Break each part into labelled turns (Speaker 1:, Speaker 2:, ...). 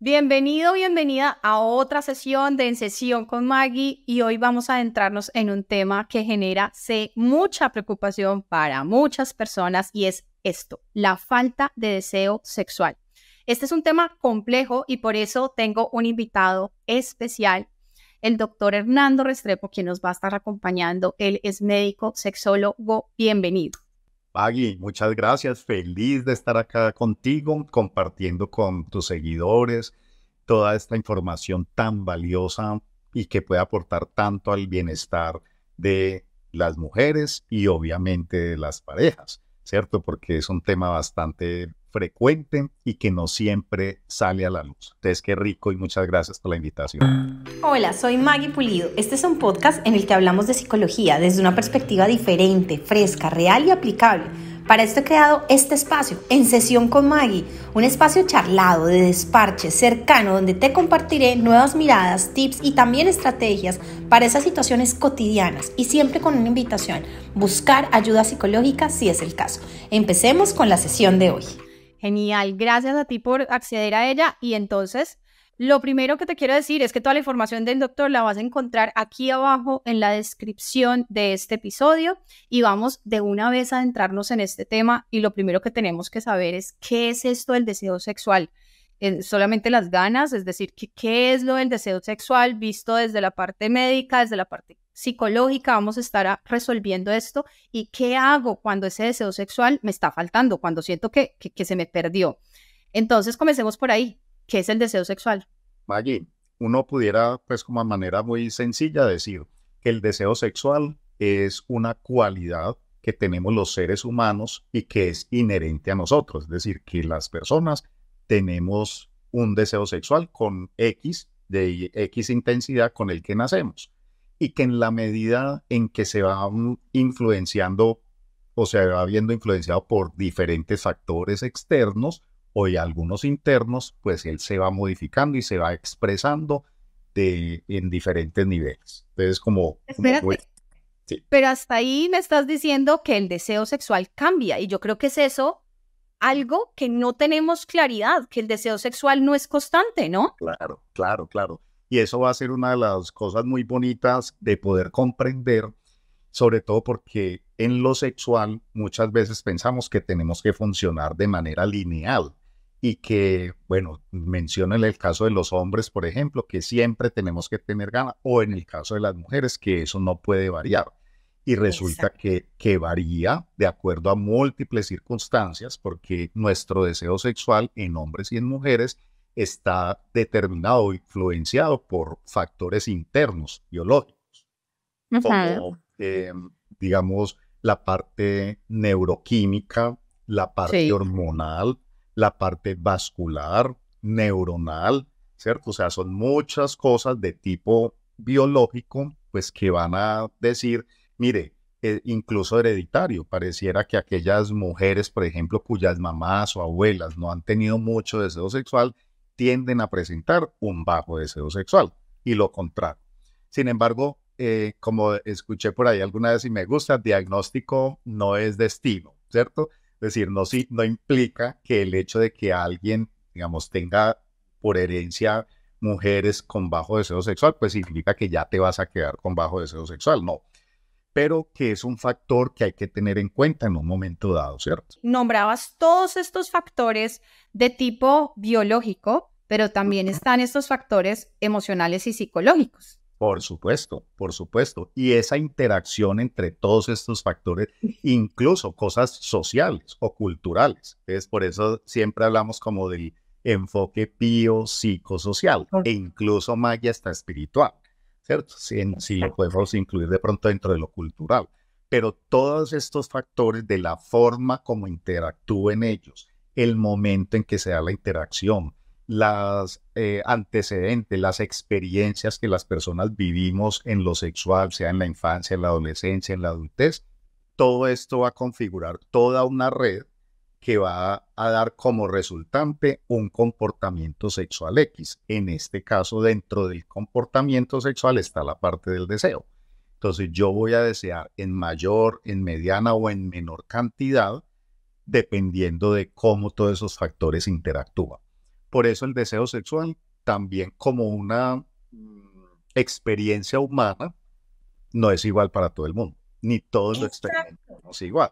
Speaker 1: Bienvenido, bienvenida a otra sesión de En Sesión con Maggie y hoy vamos a adentrarnos en un tema que genera mucha preocupación para muchas personas y es esto, la falta de deseo sexual. Este es un tema complejo y por eso tengo un invitado especial, el doctor Hernando Restrepo, quien nos va a estar acompañando. Él es médico sexólogo. Bienvenido.
Speaker 2: Agui, muchas gracias. Feliz de estar acá contigo, compartiendo con tus seguidores toda esta información tan valiosa y que puede aportar tanto al bienestar de las mujeres y obviamente de las parejas, ¿cierto? Porque es un tema bastante frecuente y que no siempre sale a la luz. Entonces, qué rico y muchas gracias por la invitación.
Speaker 1: Hola, soy Maggie Pulido. Este es un podcast en el que hablamos de psicología desde una perspectiva diferente, fresca, real y aplicable. Para esto he creado este espacio, En Sesión con Maggie, un espacio charlado, de desparche, cercano, donde te compartiré nuevas miradas, tips y también estrategias para esas situaciones cotidianas y siempre con una invitación, buscar ayuda psicológica si es el caso. Empecemos con la sesión de hoy. Genial, gracias a ti por acceder a ella y entonces... Lo primero que te quiero decir es que toda la información del doctor la vas a encontrar aquí abajo en la descripción de este episodio y vamos de una vez a adentrarnos en este tema y lo primero que tenemos que saber es qué es esto del deseo sexual solamente las ganas, es decir, qué es lo del deseo sexual visto desde la parte médica, desde la parte psicológica, vamos a estar resolviendo esto y qué hago cuando ese deseo sexual me está faltando, cuando siento que, se me perdió. Entonces, comencemos por ahí. ¿Qué es el deseo sexual?
Speaker 2: Maggie, uno pudiera, pues como manera muy sencilla decir que el deseo sexual es una cualidad que tenemos los seres humanos y que es inherente a nosotros, es decir, que las personas tenemos un deseo sexual con X, de X intensidad con el que nacemos. Y que en la medida en que se va influenciando o se va viendo influenciado por diferentes factores externos o algunos internos, pues él se va modificando y se va expresando de, en diferentes niveles. Entonces, como... Espérate.
Speaker 1: Pero hasta ahí me estás diciendo que el deseo sexual cambia y yo creo que es eso algo que no tenemos claridad, que el deseo sexual no es constante, ¿no?
Speaker 2: Claro, claro, claro. Y eso va a ser una de las cosas muy bonitas de poder comprender, sobre todo porque en lo sexual muchas veces pensamos que tenemos que funcionar de manera lineal y que, bueno, menciona en el caso de los hombres, por ejemplo, que siempre tenemos que tener ganas, o en el caso de las mujeres, que eso no puede variar y resulta que, que, varía de acuerdo a múltiples circunstancias porque nuestro deseo sexual en hombres y en mujeres está determinado, influenciado por factores internos, biológicos, em, digamos, la parte neuroquímica, la parte hormonal, la parte vascular, neuronal, ¿cierto? O sea, son muchas cosas de tipo biológico, pues que van a decir Mire, eh, incluso hereditario, pareciera que aquellas mujeres, por ejemplo, cuyas mamás o abuelas no han tenido mucho deseo sexual, tienden a presentar un bajo deseo sexual y lo contrario. Sin embargo, eh, como escuché por ahí alguna vez y me gusta, diagnóstico no es destino, ¿cierto? Es decir, no, sí, no implica que el hecho de que alguien, digamos, tenga por herencia mujeres con bajo deseo sexual, pues implica que ya te vas a quedar con bajo deseo sexual. No, pero que es un factor que hay que tener en cuenta en un momento dado, ¿cierto?
Speaker 1: Nombrabas todos estos factores de tipo biológico, pero también están estos factores emocionales y psicológicos.
Speaker 2: Por supuesto, por supuesto. Y esa interacción entre todos estos factores, incluso cosas sociales o culturales. Es por eso siempre hablamos como del enfoque biopsicosocial e incluso magia hasta espiritual. ¿cierto? Si, podemos incluir de pronto dentro de lo cultural. Pero todos estos factores de la forma como interactúen ellos, el momento en que se da la interacción, las eh, antecedentes, las experiencias que las personas vivimos en lo sexual, sea en la infancia, en la adolescencia, en la adultez, todo esto va a configurar toda una red que va a dar como resultante un comportamiento sexual X. En este caso, dentro del comportamiento sexual está la parte del deseo. Entonces yo voy a desear en mayor, en mediana o en menor cantidad, dependiendo de cómo todos esos factores interactúan. Por eso el deseo sexual, también como una mm, experiencia humana, no es igual para todo el mundo, ni todos los experimentos son igual.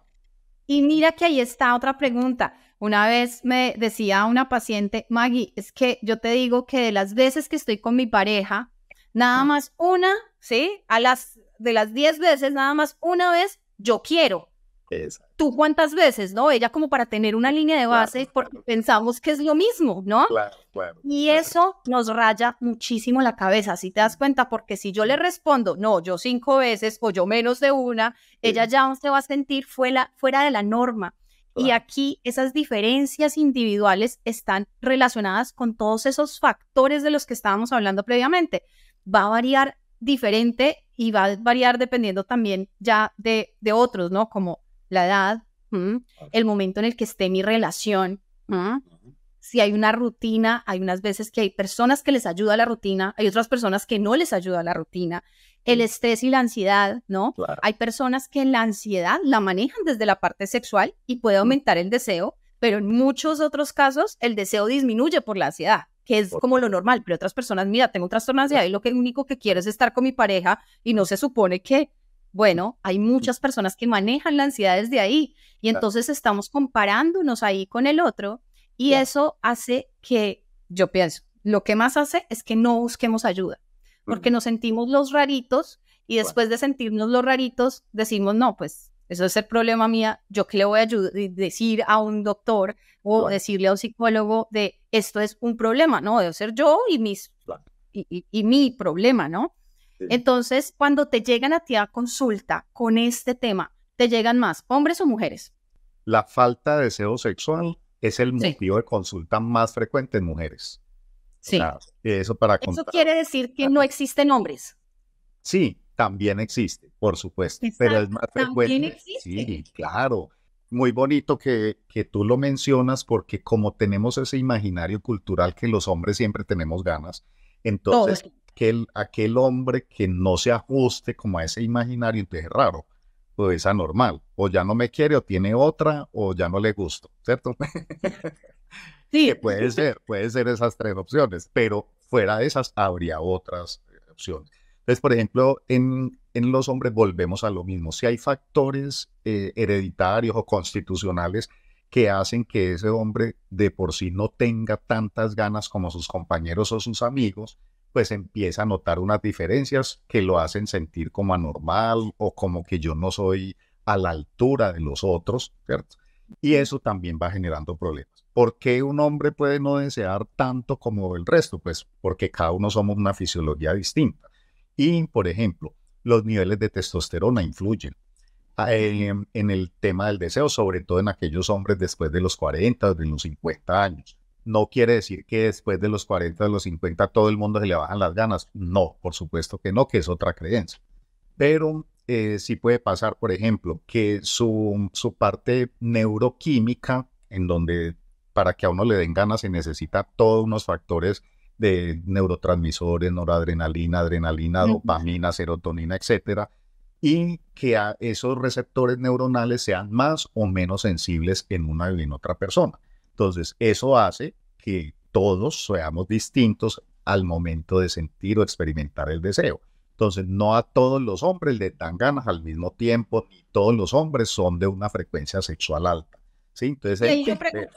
Speaker 1: Y mira que ahí está otra pregunta. Una vez me decía una paciente, Maggie, es que yo te digo que de las veces que estoy con mi pareja, nada más una, ¿sí? A las de las diez veces, nada más una vez, yo quiero tú cuántas veces, ¿no? Ella como para tener una línea de base, pensamos que es lo mismo, ¿no?
Speaker 2: Claro,
Speaker 1: Y eso nos raya muchísimo la cabeza, si te das cuenta, porque si yo le respondo, no, yo cinco veces o yo menos de una, ella ya se va a sentir fuera, de la norma. Y aquí esas diferencias individuales están relacionadas con todos esos factores de los que estábamos hablando previamente. Va a variar diferente y va a variar dependiendo también ya de, de otros, ¿no? Como la edad, el momento en el que esté mi relación. Si hay una rutina, hay unas veces que hay personas que les ayuda la rutina, hay otras personas que no les ayuda la rutina. El estrés y la ansiedad, ¿no? Hay personas que la ansiedad la manejan desde la parte sexual y puede aumentar el deseo, pero en muchos otros casos el deseo disminuye por la ansiedad que es como lo normal, pero otras personas, mira, tengo trastorno de ansiedad y lo único que quiero es estar con mi pareja y no se supone que bueno, hay muchas personas que manejan la ansiedad desde ahí y entonces estamos comparándonos ahí con el otro y eso hace que, yo pienso, lo que más hace es que no busquemos ayuda, porque nos sentimos los raritos y después de sentirnos los raritos decimos, no, pues eso es el problema mía, yo qué le voy a decir a un doctor o decirle a un psicólogo de esto es un problema, no, debe ser yo y mis... y, mi problema, ¿no? Entonces, cuando te llegan a ti a consulta con este tema, ¿te llegan más hombres o mujeres?
Speaker 2: La falta de deseo sexual es el motivo de consulta más frecuente en mujeres. Sí. eso para Eso quiere
Speaker 1: decir que no existen hombres.
Speaker 2: Sí, también existe, por supuesto. pero es más frecuente. Existe. Sí, claro. Muy bonito que, que tú lo mencionas porque como tenemos ese imaginario cultural que los hombres siempre tenemos ganas, entonces aquel, aquel hombre que no se ajuste como a ese imaginario, entonces es raro o pues es anormal, o ya no me quiere, o tiene otra, o ya no le gusto, ¿cierto? Sí. puede ser, puede ser esas tres opciones, pero fuera de esas habría otras eh, opciones. Entonces, por ejemplo, en, los hombres volvemos a lo mismo. Si hay factores eh, hereditarios o constitucionales que hacen que ese hombre de por sí no tenga tantas ganas como sus compañeros o sus amigos, pues empieza a notar unas diferencias que lo hacen sentir como anormal o como que yo no soy a la altura de los otros, ¿cierto? Y eso también va generando problemas. ¿Por qué un hombre puede no desear tanto como el resto? Pues porque cada uno somos una fisiología distinta. Y, por ejemplo, los niveles de testosterona influyen ah, em, en el tema del deseo, sobre todo en aquellos hombres después de los 40 o de los 50 años. No quiere decir que después de los 40, de los 50, todo el mundo se le bajan las ganas. No, por supuesto que no, que es otra creencia. Pero eh, sí puede pasar, por ejemplo, que su, parte neuroquímica, en donde para que a uno le den ganas se necesita todos unos factores de neurotransmisores, noradrenalina, adrenalina, dopamina, serotonina, etcétera, y que a esos receptores neuronales sean más o menos sensibles en una y en otra persona. Entonces, eso hace que todos seamos distintos al momento de sentir o experimentar el deseo. Entonces, no a todos los hombres les dan ganas al mismo tiempo, ni todos los hombres son de una frecuencia sexual alta. ¿sí? Entonces, yo eh,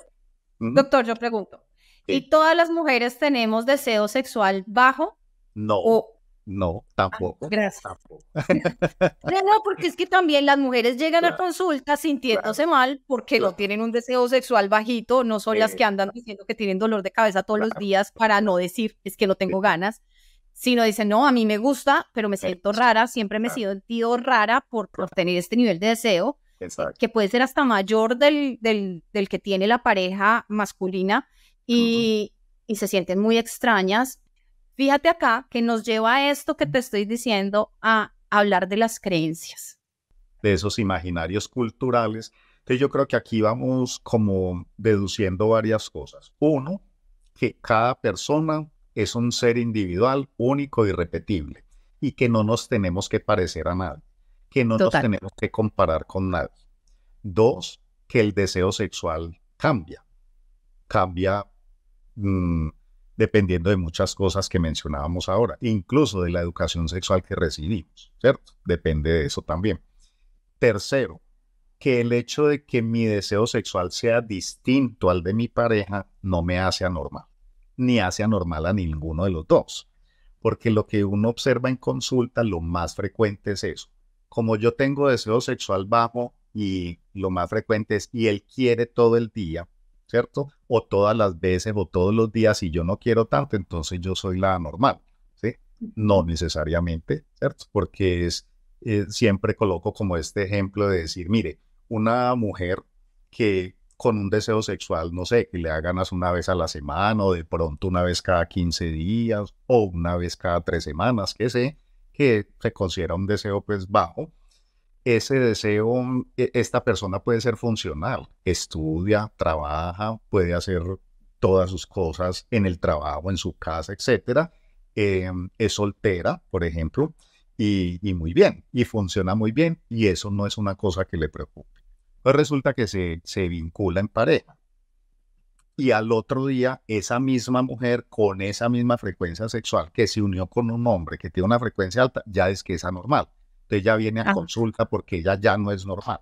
Speaker 2: Doctor, yo pregunto,
Speaker 1: ¿y todas las mujeres tenemos deseo sexual bajo? No. O
Speaker 2: no, ah, tampoco.
Speaker 1: gracias. No, porque es que también las mujeres llegan a consultas sintiéndose mal porque no tienen un deseo sexual bajito, no son las que eh. andan diciendo que tienen dolor de cabeza todos los días para no decir es que no tengo ganas, sino dicen, no, a mí me gusta, pero me siento rara, siempre me he sentido rara por, tener este nivel de deseo, eh, que puede ser hasta mayor del, que tiene la pareja masculina
Speaker 2: y
Speaker 1: se sienten muy extrañas Fíjate acá que nos lleva a esto que te estoy diciendo, a hablar de las creencias.
Speaker 2: De esos imaginarios culturales. Entonces yo creo que aquí vamos como deduciendo varias cosas. Uno, que cada persona es un ser individual, único, irrepetible, y que no nos tenemos que parecer a nadie, que no nos tenemos que comparar con nadie. Dos, que el deseo sexual cambia, cambia mm, dependiendo de muchas cosas que mencionábamos ahora, incluso de la educación sexual que recibimos, ¿cierto? Depende de eso también. Tercero, que el hecho de que mi deseo sexual sea distinto al de mi pareja no me hace anormal, ni hace anormal a ninguno de los dos, porque lo que uno observa en consulta lo más frecuente es eso. Como yo tengo deseo sexual bajo y lo más frecuente es y él quiere todo el día, ¿cierto? o todas las veces o todos los días y yo no quiero tanto, entonces yo soy la normal, ¿sí? No necesariamente, ¿cierto? Porque es, eh, siempre coloco como este ejemplo de decir, mire, una mujer que con un deseo sexual, no sé, que le hagan una vez a la semana o de pronto una vez cada 15 días o una vez cada tres semanas, que sé, que se considera un deseo pues bajo, ese deseo, mm, e, esta persona puede ser funcional, estudia, trabaja, puede hacer todas sus cosas en el trabajo, en su casa, etc. Em, es soltera, por ejemplo, y, muy bien, y funciona muy bien, y eso no es una cosa que le preocupe. Pues resulta que se, se vincula en pareja. Y al otro día, esa misma mujer con esa misma frecuencia sexual que se unió con un hombre que tiene una frecuencia alta, ya es que es anormal entonces ya viene a ah. consulta porque ella ya no es normal.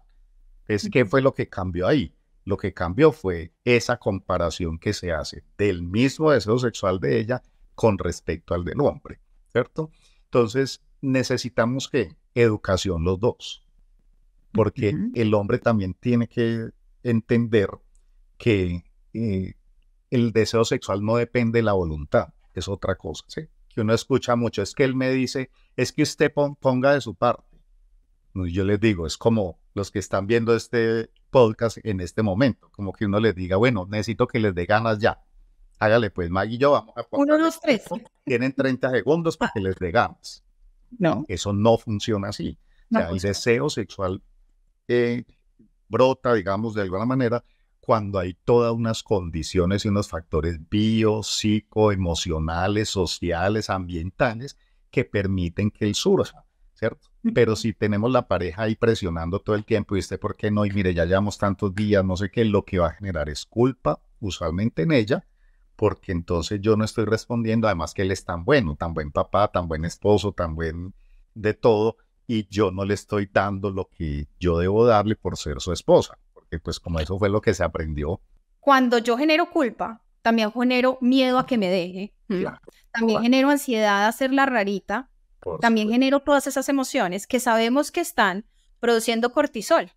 Speaker 2: Es ¿qué fue lo que cambió ahí? Lo que cambió fue esa comparación que se hace del mismo deseo sexual de ella con respecto al del hombre, ¿cierto? Entonces, necesitamos que educación los dos, porque el hombre también tiene que entender que eh, el deseo sexual no depende de la voluntad, es otra cosa, ¿sí? que uno escucha mucho, es que él me dice, es que usted ponga de su parte. Yo les digo, es como los que están viendo este podcast en este momento, como que uno les diga, bueno, necesito que les dé ganas ya. Hágale pues, Maggie y yo vamos a poner. Uno, tres. Tienen 30 segundos para que les dé ganas. No. Eso no funciona así. el deseo sexual eh, brota, digamos, de alguna manera, cuando hay todas unas condiciones y unos factores bio, psico, emocionales, sociales, ambientales que permiten que él surja, ¿cierto? Pero si tenemos la pareja ahí presionando todo el tiempo y usted, ¿por qué no? Y mire, ya llevamos tantos días, no sé qué, lo que va a generar es culpa, usualmente en ella, porque entonces yo no estoy respondiendo, además que él es tan bueno, tan buen papá, tan buen esposo, tan buen de todo, y yo no le estoy dando lo que yo debo darle por ser su esposa pues como eso fue lo que se aprendió.
Speaker 1: Cuando yo genero culpa, también genero miedo a que me deje. También genero ansiedad a ser la rarita. también genero todas esas emociones que sabemos que están produciendo cortisol.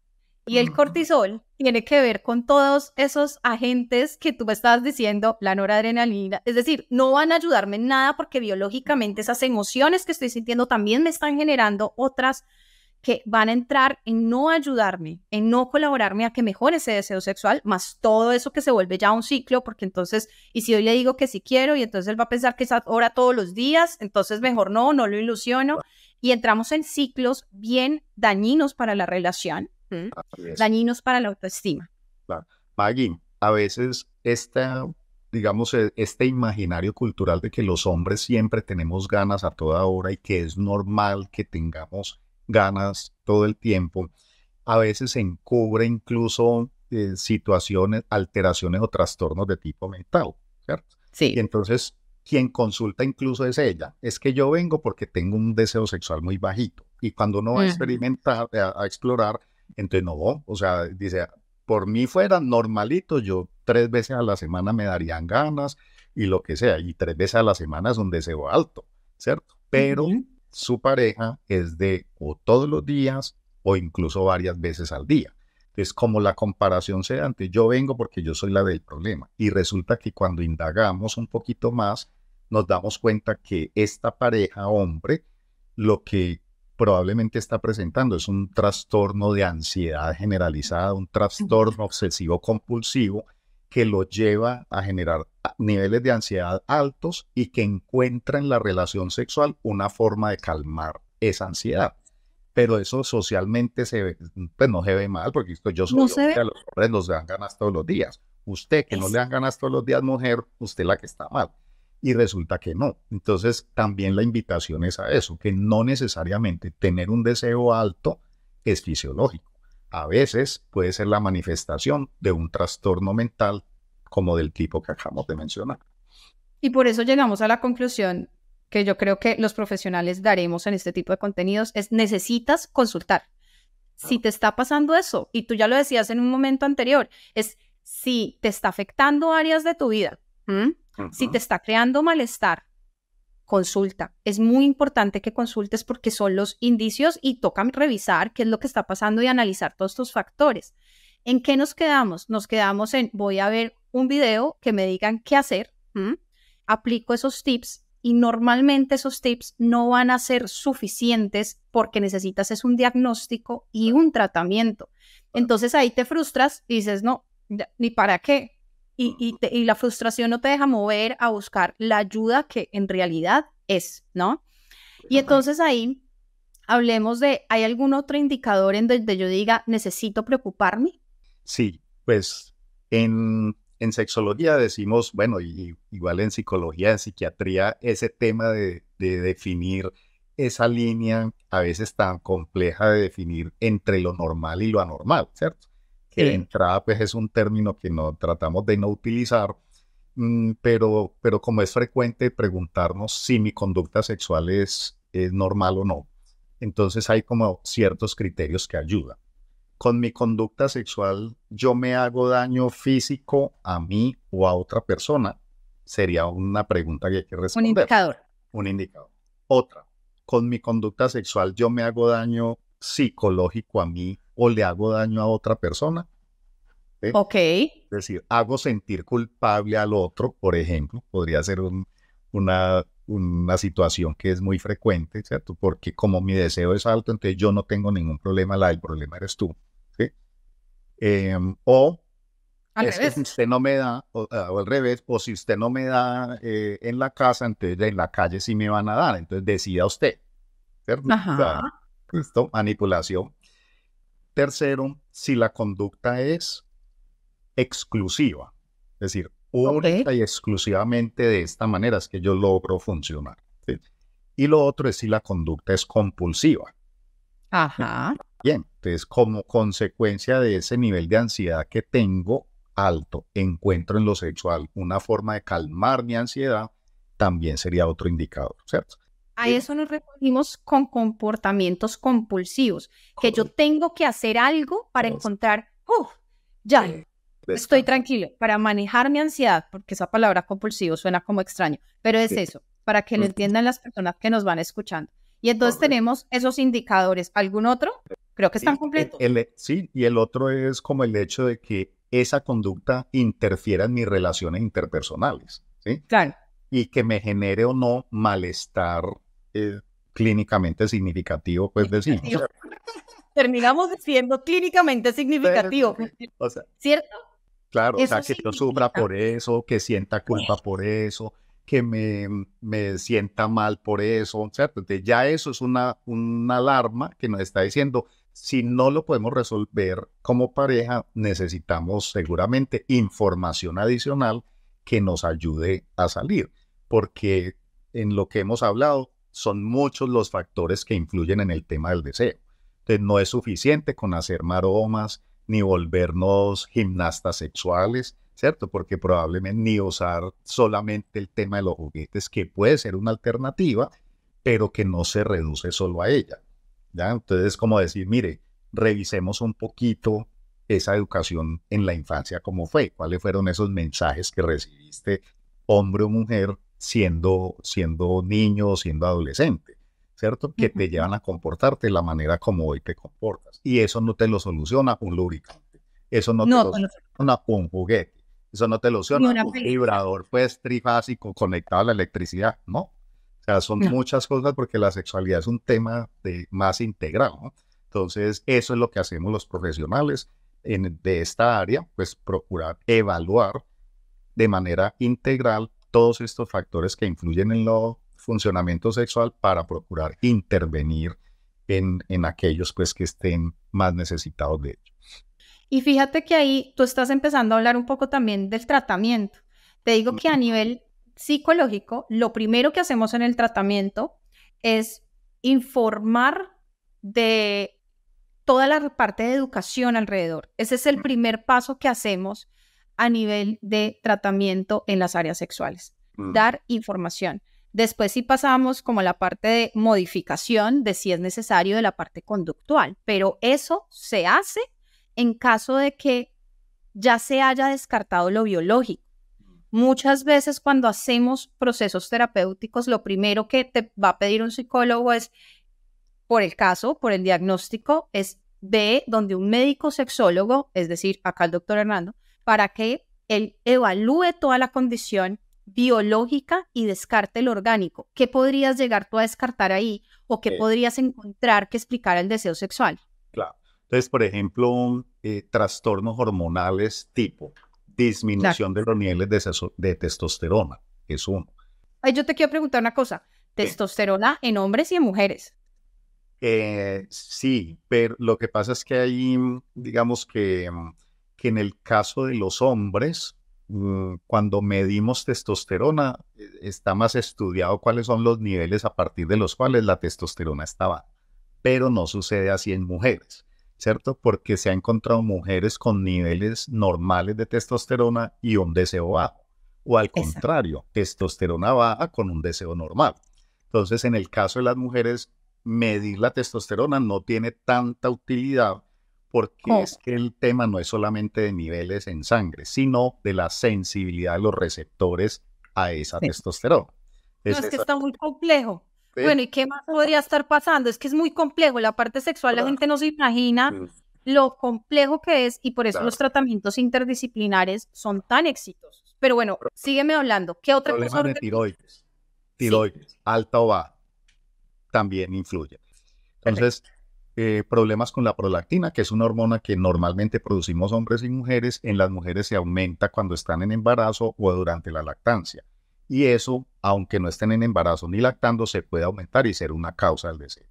Speaker 1: Y el cortisol tiene que ver con todos esos agentes que tú me estabas diciendo, la noradrenalina. Es decir, no van a ayudarme en nada porque biológicamente esas emociones que estoy sintiendo también me están generando otras que van a entrar en no ayudarme, en no colaborarme a que mejore ese deseo sexual, más todo eso que se vuelve ya un ciclo, porque entonces, y si hoy le digo que sí quiero, y entonces él va a pensar que es ahora todos los días, entonces mejor no, no lo ilusiono, y entramos en ciclos bien dañinos para la relación, dañinos para la autoestima.
Speaker 2: Maggie, a veces esta, digamos, e, este imaginario cultural de que los hombres siempre tenemos ganas a toda hora y que es normal que tengamos ganas todo el tiempo, a veces encubre incluso eh, situaciones, alteraciones o trastornos de tipo mental, ¿cierto? Sí. entonces quien consulta incluso es ella. Es que yo vengo porque tengo un deseo sexual muy bajito. Y cuando uno va a experimentar, a, explorar, entonces no, o sea, dice, por mí fuera normalito, yo tres veces a la semana me darían ganas y lo que sea. Y tres veces a la semana es un deseo alto, ¿cierto? Pero su pareja es de o todos los días o incluso varias veces al día. Entonces, como la comparación se da yo vengo porque yo soy la del problema. Y resulta que cuando indagamos un poquito más, nos damos cuenta que esta pareja hombre lo que probablemente está presentando es un trastorno de ansiedad generalizada, un trastorno obsesivo compulsivo que lo lleva a generar niveles de ansiedad altos y que encuentra en la relación sexual una forma de calmar esa ansiedad. Pero eso socialmente se ve, pues no se ve mal, porque yo soy a los hombres nos dan ganas todos los días. Usted que no le dan ganas todos los días, mujer, usted la que está mal. Y resulta que no. Entonces, también la invitación es a eso, que no necesariamente tener un deseo alto es fisiológico a veces puede ser la manifestación de un trastorno mental como del tipo que acabamos de mencionar.
Speaker 1: Y por eso llegamos a la conclusión que yo creo que los profesionales daremos en este tipo de contenidos es necesitas consultar. Si te está pasando eso, y tú ya lo decías en un momento anterior, es si te está afectando áreas de tu vida, si te está creando malestar, consulta. Es muy importante que consultes porque son los indicios y toca revisar qué es lo que está pasando y analizar todos estos factores. ¿En qué nos quedamos? Nos quedamos en voy a ver un video que me digan qué hacer, aplico esos tips y normalmente esos tips no van a ser suficientes porque necesitas es un diagnóstico y un tratamiento. Entonces ahí te frustras y dices, no, ni para qué, y, la frustración no te deja mover a buscar la ayuda que en realidad es, ¿no? Y entonces ahí hablemos de, ¿hay algún otro indicador en donde yo diga, necesito preocuparme?
Speaker 2: Sí, pues en, en sexología decimos, bueno, igual en psicología, en psiquiatría, ese tema de definir esa línea a veces tan compleja de definir entre lo normal y lo anormal, ¿cierto? que entrada pues es un término que no tratamos de no utilizar, mm, pero, pero como es frecuente preguntarnos si mi conducta sexual es, normal o no, entonces hay como ciertos criterios que ayudan. Con mi conducta sexual yo me hago daño físico a mí o a otra persona. Sería una pregunta que hay que responder. Un indicador. Un indicador. Otra, con mi conducta sexual yo me hago daño psicológico a mí o le hago daño a otra persona. Ok. Es decir, hago sentir culpable al otro, por ejemplo, podría ser una, una situación que es muy frecuente, ¿cierto? Porque como mi deseo es alto, entonces yo no tengo ningún problema, la, el problema eres tú. ¿sí? Em, o si usted no me da, ah, o, al revés, o si usted no me da eh, en la casa, entonces en la calle sí me van a dar, entonces decida usted. ¿cierto? Ajá. manipulación. Tercero, si la conducta es exclusiva, es decir, única y exclusivamente de esta manera es que yo logro funcionar. Y lo otro es si la conducta es compulsiva. Ajá. Bien, entonces como consecuencia de ese nivel de ansiedad que tengo alto, encuentro en lo sexual una forma de calmar mi ansiedad, también sería otro indicador, ¿cierto?
Speaker 1: A eso nos referimos con comportamientos compulsivos, que yo tengo que hacer algo para encontrar, uff, ya, estoy tranquilo, para manejar mi ansiedad, porque esa palabra compulsivo suena como extraño, pero es eso, para que lo entiendan las personas que nos van escuchando. Y entonces tenemos esos indicadores. ¿Algún otro? Creo que están e
Speaker 2: completos. sí, y el otro es como el hecho de que esa conducta interfiera en mis relaciones interpersonales, ¿sí? Claro. Y que me genere o no malestar eh, clínicamente significativo, pues decimos.
Speaker 1: Terminamos diciendo clínicamente significativo. ¿Cierto?
Speaker 2: Claro, o sea, que yo sufra por eso, que sienta culpa por eso, que me, sienta mal por eso, ¿cierto? Entonces ya eso es una, una alarma que nos está diciendo, si no lo podemos resolver como pareja, necesitamos seguramente información adicional que nos ayude a salir, porque en lo que hemos hablado, son muchos los factores que influyen en el tema del deseo. Entonces no es suficiente con hacer maromas ni volvernos gimnastas sexuales, ¿cierto? Porque probablemente ni usar solamente el tema de los juguetes, que puede ser una alternativa, pero que no se reduce solo a ella. ¿ya? Entonces, como decir, mire, revisemos un poquito esa educación en la infancia, cómo fue, cuáles fueron esos mensajes que recibiste, hombre o mujer, siendo, siendo niño, siendo adolescente, ¿cierto? Que te llevan a comportarte la manera como hoy te comportas. Y eso no te lo soluciona un lubricante, eso no, te lo soluciona un juguete, eso no te lo soluciona un vibrador, pues trifásico conectado a la electricidad, no. O sea, son muchas cosas porque la sexualidad es un tema de, más integral, Entonces, eso es lo que hacemos los profesionales en, de esta área, pues procurar evaluar de manera integral todos estos factores que influyen en el funcionamiento sexual para procurar intervenir en, aquellos pues, que estén más necesitados de ello.
Speaker 1: Y fíjate que ahí tú estás empezando a hablar un poco también del tratamiento. Te digo que a nivel psicológico, lo primero que hacemos en el tratamiento es informar de toda la parte de educación alrededor. Ese es el primer paso que hacemos a nivel de tratamiento en las áreas sexuales, mm. dar información. Después sí pasamos como la parte de modificación de si es necesario de la parte conductual, pero eso se hace en caso de que ya se haya descartado lo biológico. Muchas veces cuando hacemos procesos terapéuticos, lo primero que te va a pedir un psicólogo es, por el caso, por el diagnóstico, es ve donde un médico sexólogo, es decir, acá el doctor Hernando, para que él evalúe toda la condición biológica y descarte el orgánico. ¿Qué podrías llegar tú a descartar ahí o qué eh. podrías encontrar que explicara el deseo sexual?
Speaker 2: Claro. Entonces, por ejemplo, eh, trastornos hormonales tipo disminución de los niveles de, testosterona, es uno.
Speaker 1: yo te quiero preguntar una cosa. ¿Testosterona en hombres y en mujeres?
Speaker 2: Eh, sí, pero lo que pasa es que hay, mm, digamos que mm, que en el caso de los hombres, mm, cuando medimos testosterona, e-, está más estudiado cuáles son los niveles a partir de los cuales la testosterona está baja. pero no sucede así en mujeres, ¿cierto? Porque se ha encontrado mujeres con niveles normales de testosterona y un deseo bajo, o al contrario, testosterona baja con un deseo normal. Entonces, en el caso de las mujeres, medir la testosterona no tiene tanta utilidad porque es que el tema no es solamente de niveles en sangre, sino de la sensibilidad de los receptores a esa testosterona.
Speaker 1: Es no, es que está muy complejo. Bueno, ¿y qué más podría estar pasando? Es que es muy complejo, la parte sexual la gente no se imagina lo complejo que es y por eso los tratamientos interdisciplinares son tan exitosos. Pero bueno, sígueme hablando. ¿Qué otra cosa? De
Speaker 2: tiroides. Tiroides, alta o baja, también influye. Entonces, eh, problemas con la prolactina, que es una hormona que normalmente producimos hombres y mujeres. En las mujeres se aumenta cuando están en embarazo o durante la lactancia. Y eso, aunque no estén en embarazo ni lactando, se puede aumentar y ser una causa del deseo.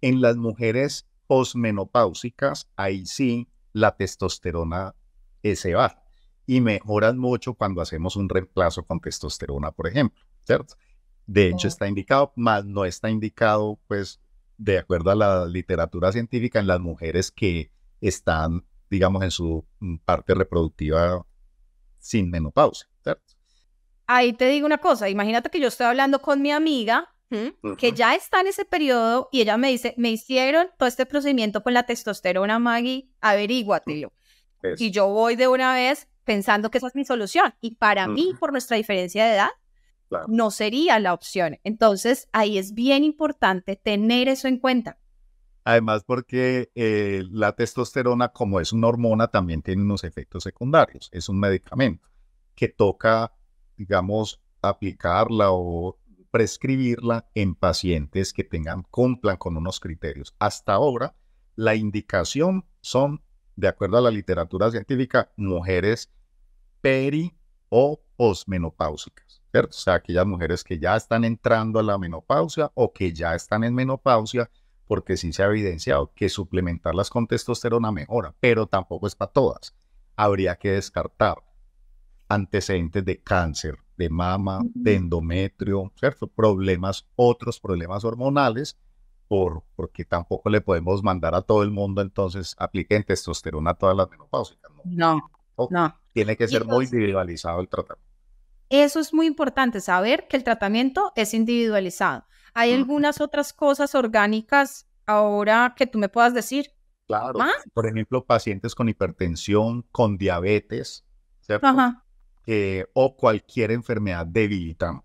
Speaker 2: En las mujeres posmenopáusicas, ahí sí la testosterona se va y mejoran mucho cuando hacemos un reemplazo con testosterona, por ejemplo, ¿cierto? De hecho, está indicado, más no está indicado, pues, de acuerdo a la literatura científica, en las mujeres que están, digamos, en su mm, parte reproductiva sin menopausia, ¿cierto?
Speaker 1: Ahí te digo una cosa, imagínate que yo estoy hablando con mi amiga que ya está en ese periodo y ella me dice, me hicieron todo este procedimiento con la testosterona, Maggie, averíguatelo. Y yo voy de una vez pensando que esa es mi solución. Y para mí, por nuestra diferencia de edad, no sería la opción. Entonces, ahí es bien importante tener eso en cuenta.
Speaker 2: Además, porque eh, la testosterona, como es una hormona, también tiene unos efectos secundarios. Es un medicamento que toca, digamos, aplicarla o prescribirla en pacientes que tengan, cumplan con unos criterios. Hasta ahora, la indicación son, de acuerdo a la literatura científica, mujeres peri o posmenopáusicas. ¿cierto? O sea, aquellas mujeres que ya están entrando a la menopausia o que ya están en menopausia, porque sí se ha evidenciado que suplementarlas con testosterona mejora, pero tampoco es para todas. Habría que descartar antecedentes de cáncer, de mama, de endometrio, ¿cierto? Problemas, otros problemas hormonales, por, porque tampoco le podemos mandar a todo el mundo, entonces, apliquen testosterona a todas las menopáusicas. No, no. Tiene que ser muy individualizado el tratamiento.
Speaker 1: Eso es muy importante, saber que el tratamiento es individualizado. ¿Hay algunas otras cosas orgánicas ahora que tú me puedas decir? Claro.
Speaker 2: Por ejemplo, pacientes con hipertensión, con diabetes, ¿cierto? o cualquier enfermedad debilitante.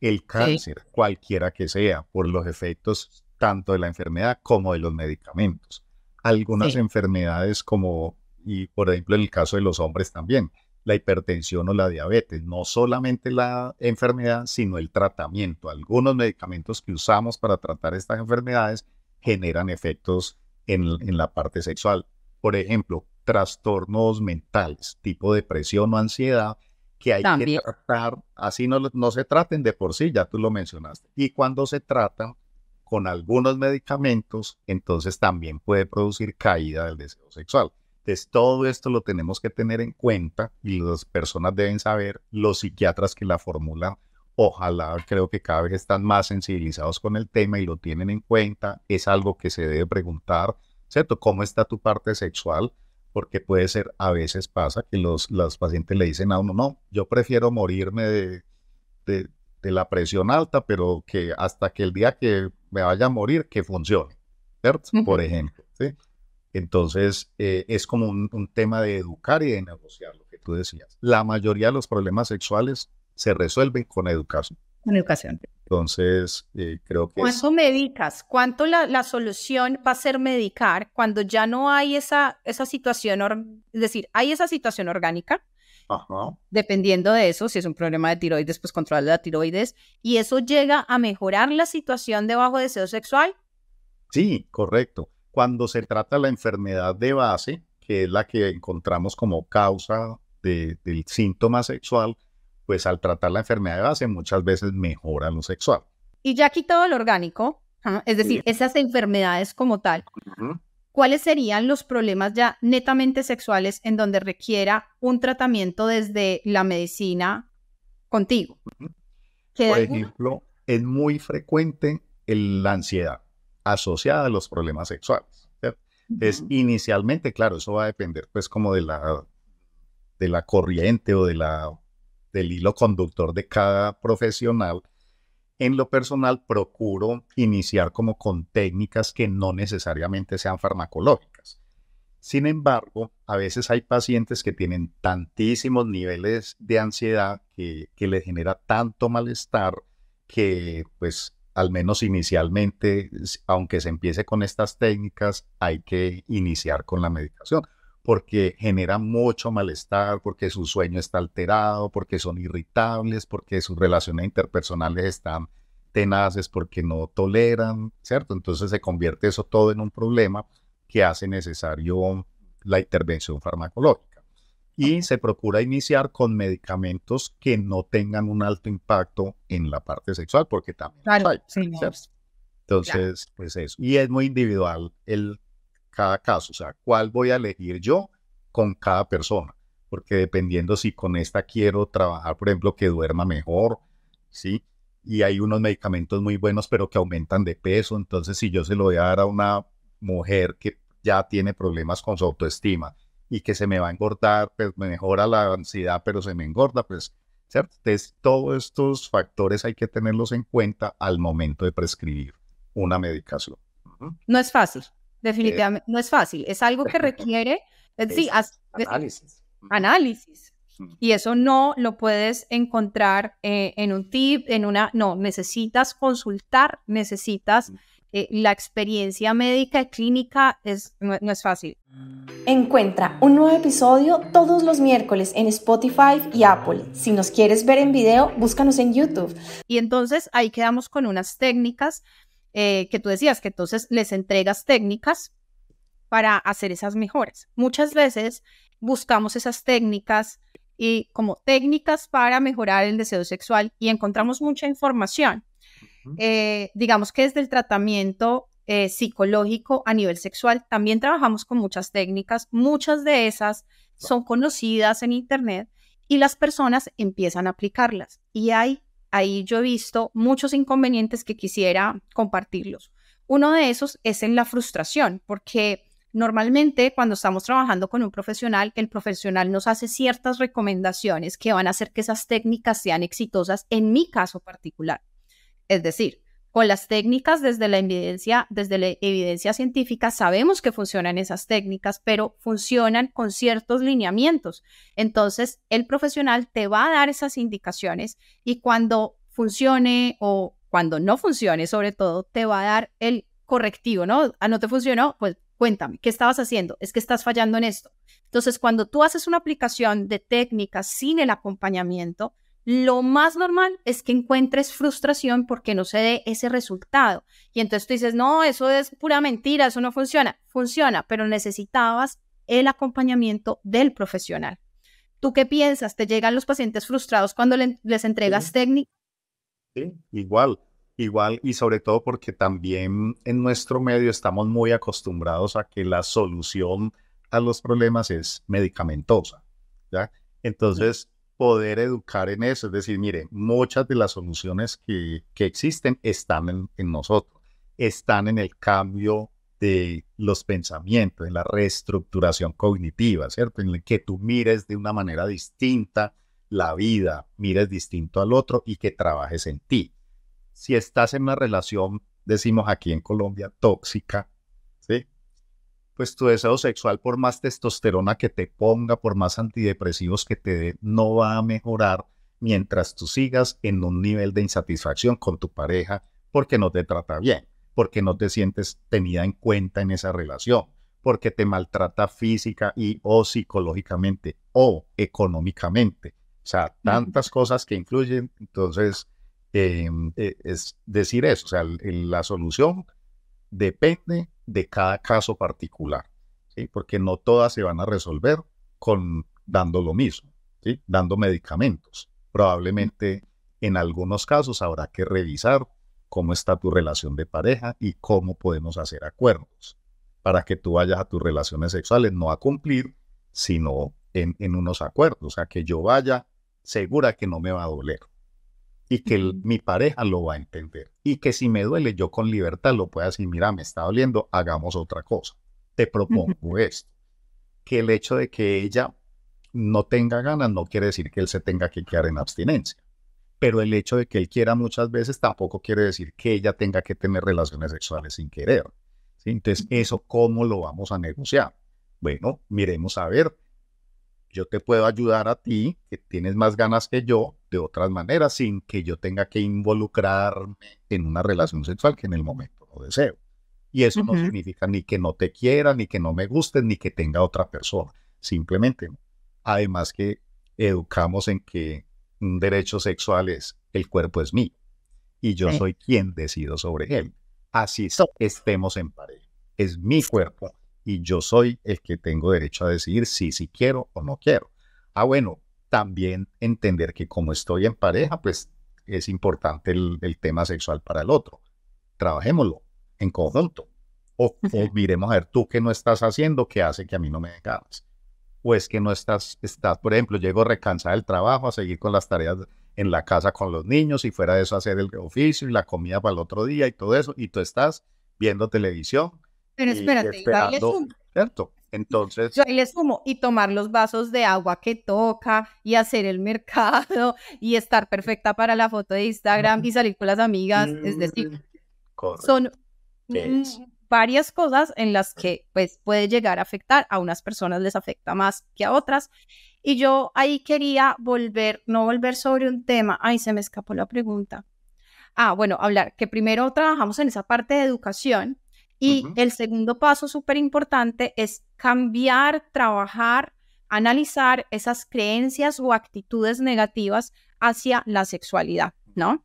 Speaker 2: El cáncer, cualquiera que sea, por los efectos tanto de la enfermedad como de los medicamentos. Algunas enfermedades como, y por ejemplo en el caso de los hombres también, la hipertensión o la diabetes, no solamente la enfermedad, sino el tratamiento. Algunos medicamentos que usamos para tratar estas enfermedades generan efectos en, la parte sexual. Por ejemplo, trastornos mentales, tipo depresión o ansiedad, que hay que tratar, así no, no se traten de por sí, ya tú lo mencionaste. Y cuando se trata con algunos medicamentos, entonces también puede producir caída del deseo sexual. Entonces, todo esto lo tenemos que tener en cuenta y las personas deben saber, los psiquiatras que la formulan, ojalá creo que cada vez están más sensibilizados con el tema y lo tienen en cuenta, es algo que se debe preguntar, ¿cierto? ¿Cómo está tu parte sexual? Porque puede ser, a veces pasa que los, los pacientes le dicen a uno, no, yo prefiero morirme de, de, de la presión alta, pero que hasta que el día que me vaya a morir, que funcione, ¿cierto? Por ejemplo, ¿sí? Entonces, eh, es como un, tema de educar y de negociar, lo que tú decías. La mayoría de los problemas sexuales se resuelven con educación. Con educación. Entonces, eh, creo que... ¿Cuánto
Speaker 1: medicas? ¿Cuánto la, solución va a ser medicar cuando ya no hay esa, situación, es decir, hay esa situación orgánica? Ajá. Dependiendo de eso, si es un problema de tiroides, pues controlar la tiroides. ¿Y eso llega a mejorar la situación de bajo deseo sexual?
Speaker 2: Sí, correcto cuando se trata la enfermedad de base, que es la que encontramos como causa del síntoma sexual, pues al tratar la enfermedad de base muchas veces mejora lo sexual.
Speaker 1: Y ya quitado el orgánico, ¿ah? es decir, esas enfermedades como tal, ¿cuáles serían los problemas ya netamente sexuales en donde requiera un tratamiento desde la medicina contigo? Por
Speaker 2: ejemplo, es muy frecuente la ansiedad asociada a los problemas sexuales. inicialmente, claro, eso va a depender pues como de la, de la corriente o de la, del hilo conductor de cada profesional. En lo personal, procuro iniciar como con técnicas que no necesariamente sean farmacológicas. Sin embargo, a veces hay pacientes que tienen tantísimos niveles de ansiedad que, que genera tanto malestar que pues al menos inicialmente, aunque se empiece con estas técnicas, hay que iniciar con la medicación porque genera mucho malestar, porque su sueño está alterado, porque son irritables, porque sus relaciones interpersonales están tenaces, porque no toleran, ¿cierto? Entonces se convierte eso todo en un problema que hace necesario la intervención farmacológica y se procura iniciar con medicamentos que no tengan un alto impacto en la parte sexual, porque también hay, Entonces, pues eso. Y es muy individual el cada caso, o sea, cuál voy a elegir yo con cada persona, porque dependiendo si con esta quiero trabajar, por ejemplo, que duerma mejor, ¿sí? Y hay unos medicamentos muy buenos, pero que aumentan de peso, entonces si yo se lo voy a dar a una mujer que ya tiene problemas con su autoestima, y que se me va a engordar, pues me mejora la ansiedad, pero se me engorda, pues, ¿cierto? Entonces, todos estos factores hay que tenerlos en cuenta al momento de prescribir una medicación.
Speaker 1: No es fácil, eh, definitivamente, no es fácil, es algo que requiere, sí, análisis. Análisis. Mm. Y eso no lo puedes encontrar eh, en un tip, en una, no, necesitas consultar, necesitas mm. Eh, la experiencia médica y clínica no, es fácil. Encuentra un nuevo episodio todos los miércoles en Spotify y Apple. Si nos quieres ver en video, búscanos en YouTube. Y entonces ahí quedamos con unas técnicas eh, que tú decías, que entonces les entregas técnicas para hacer esas mejoras. Muchas veces buscamos esas técnicas y como técnicas para mejorar el deseo sexual y encontramos mucha información eh, digamos que desde el tratamiento eh, psicológico a nivel sexual, también trabajamos con muchas técnicas, muchas de esas son conocidas en Internet y las personas empiezan a aplicarlas. Y hay, ahí yo he visto muchos inconvenientes que quisiera compartirlos. Uno de esos es en la frustración, porque normalmente cuando estamos trabajando con un profesional, el profesional nos hace ciertas recomendaciones que van a hacer que esas técnicas sean exitosas en mi caso particular. Es decir, con las técnicas desde la evidencia, desde la evidencia científica sabemos que funcionan esas técnicas, pero funcionan con ciertos lineamientos. Entonces, el profesional te va a dar esas indicaciones y cuando funcione o cuando no funcione, sobre todo, te va a dar el correctivo, ¿no? Ah, no te funcionó, pues cuéntame, ¿qué estabas haciendo? Es que estás fallando en esto. Entonces, cuando tú haces una aplicación de técnicas sin el acompañamiento, lo más normal es que encuentres frustración porque no se dé ese resultado. Y entonces tú dices, no, eso es pura mentira, eso no funciona. Funciona, pero necesitabas el acompañamiento del profesional. ¿Tú qué piensas? ¿Te llegan los pacientes frustrados cuando les entregas técnica?
Speaker 2: Sí, igual, igual y sobre todo porque también en nuestro medio estamos muy acostumbrados a que la solución a los problemas es medicamentosa, ¿ya? Entonces, poder educar en eso. Es decir, mire, muchas de las soluciones que, existen están en, en, nosotros, están en el cambio de los pensamientos, en la reestructuración cognitiva, ¿cierto? En el que tú mires de una manera distinta la vida, mires distinto al otro y que trabajes en ti. Si estás en una relación, decimos aquí en Colombia, tóxica, pues tu deseo sexual, por más testosterona que te ponga, por más antidepresivos que te dé, no va a mejorar mientras tú sigas en un nivel de insatisfacción con tu pareja porque no te trata bien, porque no te sientes tenida en cuenta en esa relación, porque te maltrata física y o psicológicamente o económicamente. O sea, tantas cosas que influyen. Entonces, em, e, es decir eso. O sea, la solución depende de cada caso particular, porque no todas se van a resolver con dando lo mismo, dando medicamentos. Probablemente en algunos casos habrá que revisar cómo está tu relación de pareja y cómo podemos hacer acuerdos para que tú vayas a tus relaciones sexuales, no a cumplir, sino en, en unos acuerdos, sea, que yo vaya segura que no me va a doler y que mi pareja lo va a entender. Y que si me duele, yo con libertad lo pueda decir, mira, me está doliendo, hagamos otra cosa. Te propongo esto. Que el hecho de que ella no tenga ganas no quiere decir que él se tenga que quedar en abstinencia. Pero el hecho de que él quiera muchas veces tampoco quiere decir que ella tenga que tener relaciones sexuales sin querer. Entonces, ¿eso cómo lo vamos a negociar? Bueno, miremos a ver yo te puedo ayudar a ti, que tienes más ganas que yo, de otras maneras, sin que yo tenga que involucrarme en una relación sexual que en el momento no deseo. Y eso no significa ni que no te quiera, ni que no me gustes, ni que tenga otra persona. Simplemente. Además que educamos en que un derecho sexual es el cuerpo es mío y yo soy quien decido sobre él. Así estemos en pareja. Es mi cuerpo, y yo soy el que tengo derecho a decidir si, si quiero o no quiero. Ah, bueno, también entender que como estoy en pareja, pues es importante el, tema sexual para el otro. Trabajémoslo en conjunto. O, miremos a ver tú qué no estás haciendo que hace que a mí no me den pues O es que no estás, estás, por ejemplo, llego recansar el trabajo a seguir con las tareas en la casa con los niños y fuera de eso hacer el oficio y la comida para el otro día y todo eso. Y tú estás viendo televisión
Speaker 1: pero espérate, yo ahí sumo.
Speaker 2: ¿cierto? Entonces.
Speaker 1: ahí y tomar los vasos de agua que toca y hacer el mercado y estar perfecta para la foto de Instagram y salir con las amigas. Es decir, mm, son mm, varias cosas en las que pues, puede llegar a afectar. A unas personas les afecta más que a otras. Y yo ahí quería volver, no volver sobre un tema. Ay, se me escapó la pregunta. Ah, bueno, hablar que primero trabajamos en esa parte de educación, y el segundo paso súper importante es cambiar, trabajar, analizar esas creencias o actitudes negativas hacia la sexualidad, ¿no?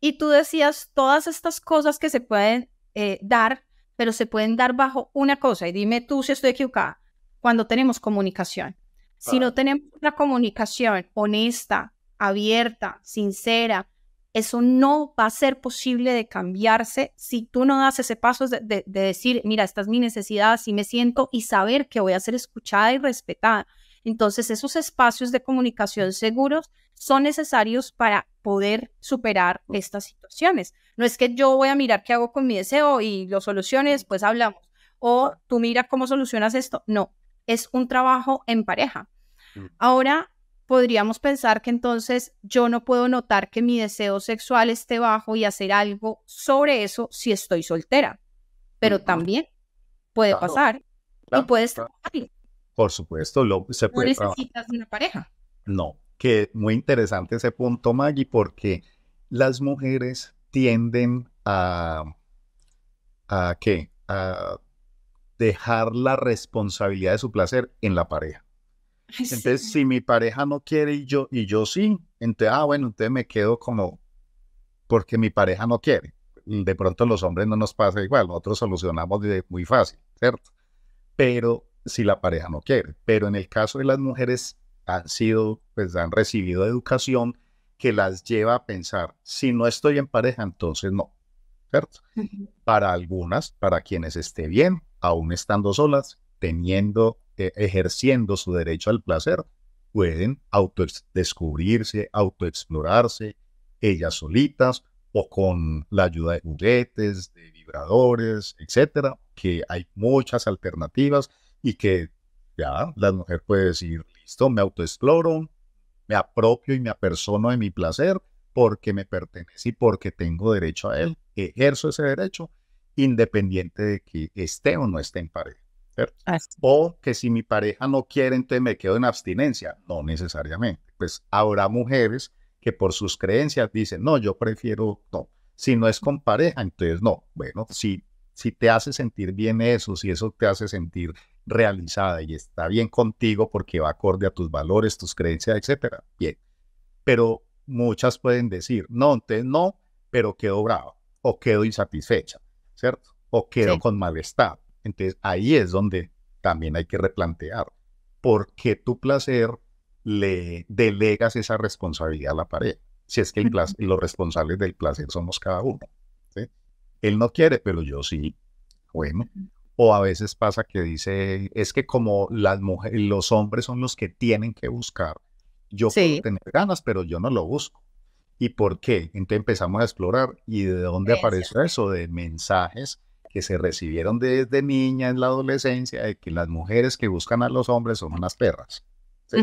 Speaker 1: Y tú decías todas estas cosas que se pueden eh, dar, pero se pueden dar bajo una cosa. Y dime tú si estoy equivocada. Cuando tenemos comunicación. Si no tenemos una comunicación honesta, abierta, sincera, eso no va a ser posible de cambiarse si tú no das ese paso de, decir, mira, esta es mi necesidad, así me siento y saber que voy a ser escuchada y respetada. Entonces, esos espacios de comunicación seguros son necesarios para poder superar estas situaciones. No es que yo voy a mirar qué hago con mi deseo y lo soluciones pues hablamos. O tú miras cómo solucionas esto. No, es un trabajo en pareja. Mm. Ahora, podríamos pensar que entonces yo no puedo notar que mi deseo sexual esté bajo y hacer algo sobre eso si estoy soltera. Pero también puede pasar y puedes estar
Speaker 2: Por supuesto, lo, se puede. necesitas
Speaker 1: una pareja.
Speaker 2: No, que muy interesante ese punto, Maggie, porque las mujeres tienden a. ¿A qué? A dejar la responsabilidad de su placer en la pareja. Entonces, si mi pareja no quiere y yo, y yo sí, entonces, ah, bueno, entonces me quedo como porque mi pareja no quiere. Mm, de pronto los hombres no nos pasa igual, nosotros solucionamos muy fácil, ¿cierto? Pero si la pareja no quiere. Pero en el caso de las mujeres han sido, pues han recibido educación que las lleva a pensar, si no estoy en pareja, entonces no, ¿cierto? Para algunas, para quienes esté bien, aún estando solas, teniendo eh, ejerciendo su derecho al placer, pueden descubrirse auto explorarse ellas solitas o con la ayuda de juguetes, de vibradores, etcétera, que hay muchas alternativas y que ya la mujer puede decir, listo, me auto exploro, me apropio y me apersono de mi placer porque me pertenece y porque tengo derecho a él, ejerzo ese derecho independiente de que esté o no esté en pareja. O que si mi pareja no quiere, entonces me quedo en abstinencia. No necesariamente. Pues habrá mujeres que por sus creencias dicen, no, yo prefiero no. Si no es con pareja, entonces no. Bueno, si, si te hace sentir bien eso, si eso te hace sentir realizada y está bien contigo porque va acorde a tus valores, tus creencias, etcétera, bien. Pero muchas pueden decir, no, entonces no, pero quedo brava, o quedo insatisfecha, ¿cierto? O quedo con malestar entonces ahí es donde también hay que replantear por qué tu placer le delegas esa responsabilidad a la pared? Si es que los responsables del placer somos cada uno. Él no quiere, pero yo sí. Bueno, o a veces pasa que dice, es que como las mujeres, los hombres son los que tienen que buscar, yo puedo tener ganas, pero yo no lo busco. ¿Y por qué? Entonces empezamos a explorar y de dónde aparece eso, de mensajes que se recibieron desde niña en la adolescencia de que las mujeres que buscan a los hombres son unas perras. ¿sí?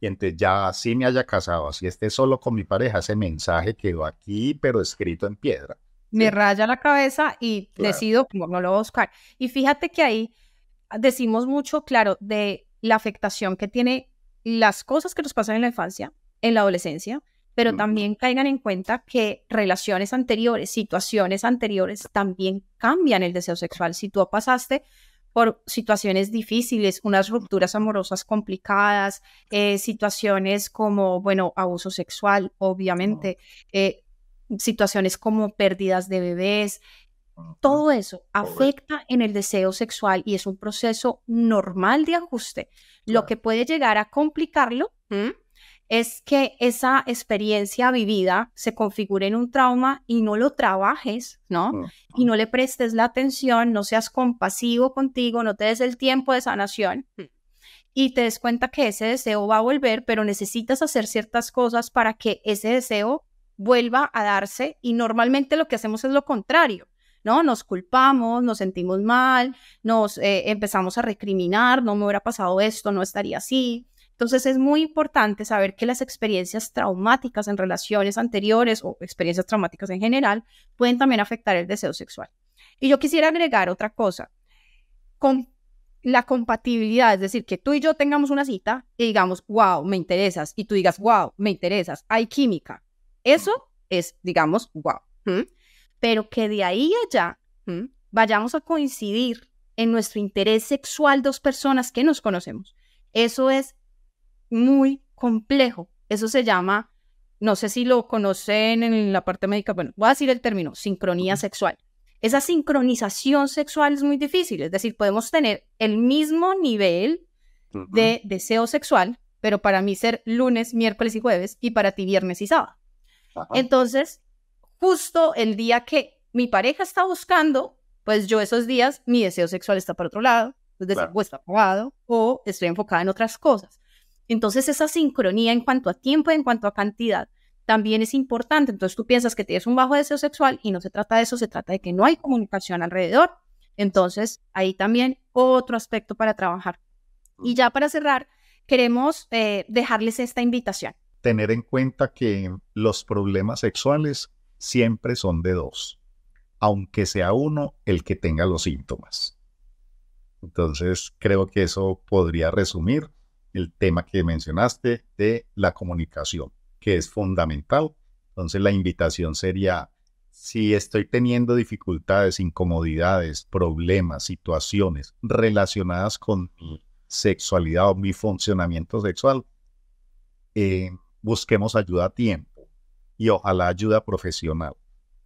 Speaker 2: Y entonces ya así me haya casado, así esté solo con mi pareja, ese mensaje quedó aquí, pero escrito en piedra.
Speaker 1: Me raya la cabeza y decido, como no lo voy a buscar. Y fíjate que ahí decimos mucho, claro, de la afectación que tiene las cosas que nos pasan en la infancia, en la adolescencia, pero también caigan en cuenta que relaciones anteriores, situaciones anteriores también cambian el deseo sexual. Si tú pasaste por situaciones difíciles, unas rupturas amorosas complicadas, eh, situaciones como, bueno, abuso sexual, obviamente, eh, situaciones como pérdidas de bebés, todo eso afecta en el deseo sexual y es un proceso normal de ajuste. Lo que puede llegar a complicarlo es que esa experiencia vivida se configure en un trauma y no lo trabajes, ¿no? Y no le prestes la atención, no seas compasivo contigo, no te des el tiempo de sanación. Hmm. Y te des cuenta que ese deseo va a volver, pero necesitas hacer ciertas cosas para que ese deseo vuelva a darse. Y normalmente lo que hacemos es lo contrario. ¿no? Nos culpamos, nos sentimos mal, nos eh, empezamos a recriminar, no me hubiera pasado esto, no estaría así. Entonces es muy importante saber que las experiencias traumáticas en relaciones anteriores o experiencias traumáticas en general pueden también afectar el deseo sexual. Y yo quisiera agregar otra cosa. Con la compatibilidad, es decir, que tú y yo tengamos una cita y digamos, wow, me interesas, y tú digas, wow, me interesas, hay química. Eso es, digamos, wow. Pero que de ahí allá vayamos a coincidir en nuestro interés sexual dos personas que nos conocemos. Eso es muy complejo. Eso se llama, no sé si lo conocen en la parte médica, bueno, voy a decir el término, sincronía sexual. Esa sincronización sexual es muy difícil, es decir, podemos tener el mismo nivel de deseo sexual, pero para mí ser lunes, miércoles y jueves, y para ti viernes y sábado. Entonces, justo el día que mi pareja está buscando, pues yo esos días, mi deseo sexual está por otro lado, es decir, claro. o está apagado, o estoy enfocada en otras cosas. Entonces esa sincronía en cuanto a tiempo y en cuanto a cantidad también es importante. Entonces tú piensas que tienes un bajo deseo sexual y no se trata de eso, se trata de que no hay comunicación alrededor. Entonces ahí también otro aspecto para trabajar. Y ya para cerrar, queremos eh, dejarles esta invitación.
Speaker 2: Tener en cuenta que los problemas sexuales siempre son de dos, aunque sea uno el que tenga los síntomas. Entonces creo que eso podría resumir el tema que mencionaste de la comunicación, que es fundamental. Entonces la invitación sería, si estoy teniendo dificultades, incomodidades, problemas, situaciones relacionadas con mi sexualidad o mi funcionamiento sexual, eh, busquemos ayuda a tiempo y ojalá ayuda profesional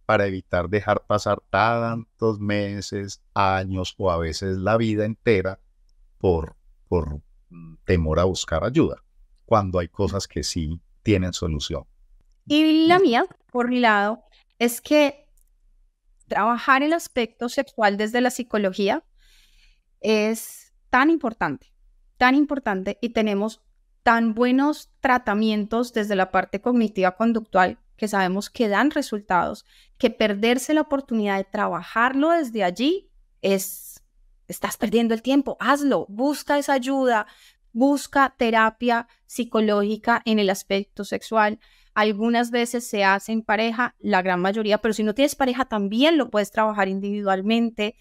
Speaker 2: para evitar dejar pasar tantos meses, años o a veces la vida entera por, por Mm, temor a buscar ayuda, cuando hay cosas que sí tienen solución.
Speaker 1: Y la mía, por mi lado, es que trabajar el aspecto sexual desde la psicología es tan importante, tan importante y tenemos tan buenos tratamientos desde la parte cognitiva conductual que sabemos que dan resultados, que perderse la oportunidad de trabajarlo desde allí es Estás perdiendo el tiempo, hazlo, busca esa ayuda, busca terapia psicológica en el aspecto sexual. Algunas veces se hace en pareja, la gran mayoría, pero si no tienes pareja también lo puedes trabajar individualmente.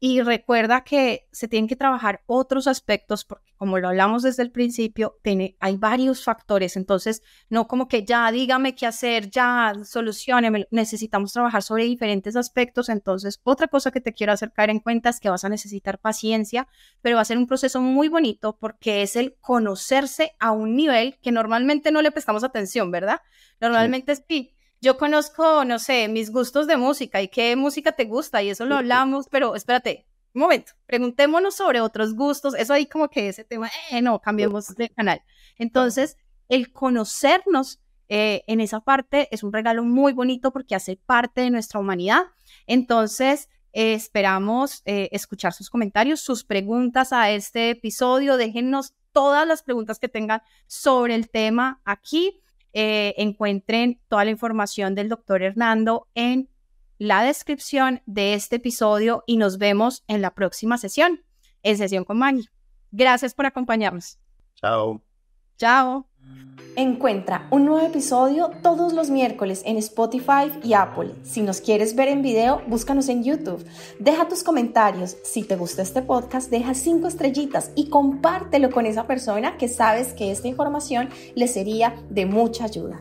Speaker 1: Y recuerda que se tienen que trabajar otros aspectos, porque como lo hablamos desde el principio, tiene, hay varios factores. Entonces, no como que ya dígame qué hacer, ya solucioneme. Necesitamos trabajar sobre diferentes aspectos. Entonces, otra cosa que te quiero hacer caer en cuenta es que vas a necesitar paciencia, pero va a ser un proceso muy bonito porque es el conocerse a un nivel que normalmente no le prestamos atención, ¿verdad? Normalmente es que yo conozco, no sé, mis gustos de música y qué música te gusta y eso lo hablamos, pero espérate, un momento, preguntémonos sobre otros gustos, eso ahí como que ese tema, eh, no, cambiemos de canal. Entonces, el conocernos eh, en esa parte es un regalo muy bonito porque hace parte de nuestra humanidad. Entonces, eh, esperamos escuchar sus comentarios, sus preguntas a este episodio. Déjennos todas las preguntas que tengan sobre el tema aquí. Eh, encuentren toda la información del doctor Hernando en la descripción de este episodio y nos vemos en la próxima sesión, en sesión con Maggie. Gracias por acompañarnos. Chao. Chao. Encuentra un nuevo episodio todos los miércoles en Spotify y Apple. Si nos quieres ver en video, búscanos en YouTube. Deja tus comentarios. Si te gusta este podcast, deja cinco estrellitas y compártelo con esa persona que sabes que esta información le sería de mucha ayuda.